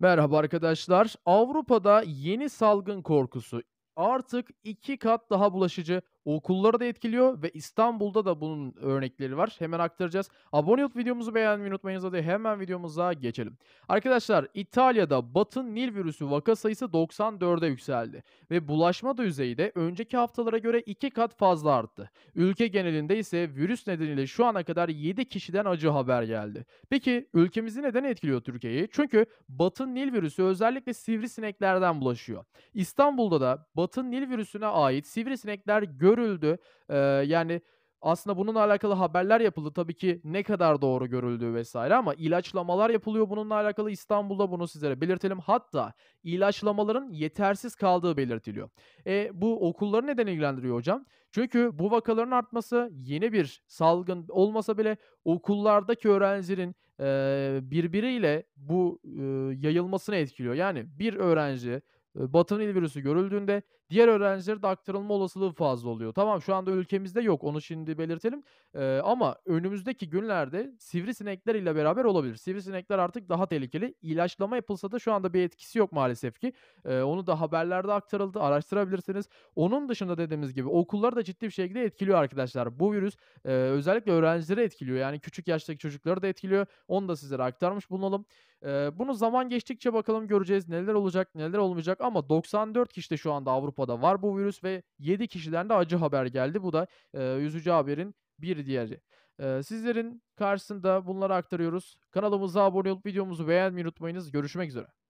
Merhaba arkadaşlar. Avrupa'da yeni salgın korkusu artık iki kat daha bulaşıcı okulları da etkiliyor ve İstanbul'da da bunun örnekleri var. Hemen aktaracağız. Abone olup videomuzu beğenmeyi unutmayınız. Hadi hemen videomuza geçelim. Arkadaşlar İtalya'da Batın Nil virüsü vaka sayısı 94'e yükseldi ve bulaşma düzeyi de önceki haftalara göre 2 kat fazla arttı. Ülke genelinde ise virüs nedeniyle şu ana kadar 7 kişiden acı haber geldi. Peki ülkemizi neden etkiliyor Türkiye'yi? Çünkü Batın Nil virüsü özellikle sivrisineklerden bulaşıyor. İstanbul'da da Batın Nil virüsüne ait sivrisinekler gör görüldü. E, yani aslında bununla alakalı haberler yapıldı. Tabii ki ne kadar doğru görüldüğü vesaire ama ilaçlamalar yapılıyor bununla alakalı İstanbul'da bunu sizlere belirtelim. Hatta ilaçlamaların yetersiz kaldığı belirtiliyor. E, bu okulları neden ilgilendiriyor hocam? Çünkü bu vakaların artması yeni bir salgın olmasa bile okullardaki öğrencilerin e, birbiriyle bu e, yayılmasını etkiliyor. Yani bir öğrenci Batın il virüsü görüldüğünde diğer öğrencilere de aktarılma olasılığı fazla oluyor. Tamam şu anda ülkemizde yok onu şimdi belirtelim. Ee, ama önümüzdeki günlerde sivrisinekler ile beraber olabilir. Sivrisinekler artık daha tehlikeli. İlaçlama yapılsa da şu anda bir etkisi yok maalesef ki. Ee, onu da haberlerde aktarıldı araştırabilirsiniz. Onun dışında dediğimiz gibi okullar da ciddi bir şekilde etkiliyor arkadaşlar. Bu virüs e, özellikle öğrencileri etkiliyor. Yani küçük yaştaki çocukları da etkiliyor. Onu da sizlere aktarmış bulunalım bunu zaman geçtikçe bakalım göreceğiz neler olacak neler olmayacak ama 94 kişi de şu anda Avrupa'da var bu virüs ve 7 kişiden de acı haber geldi. Bu da e, üzücü haberin bir diğeri. Ee, sizlerin karşısında bunları aktarıyoruz. Kanalımıza abone olup videomuzu beğenmeyi unutmayınız. Görüşmek üzere.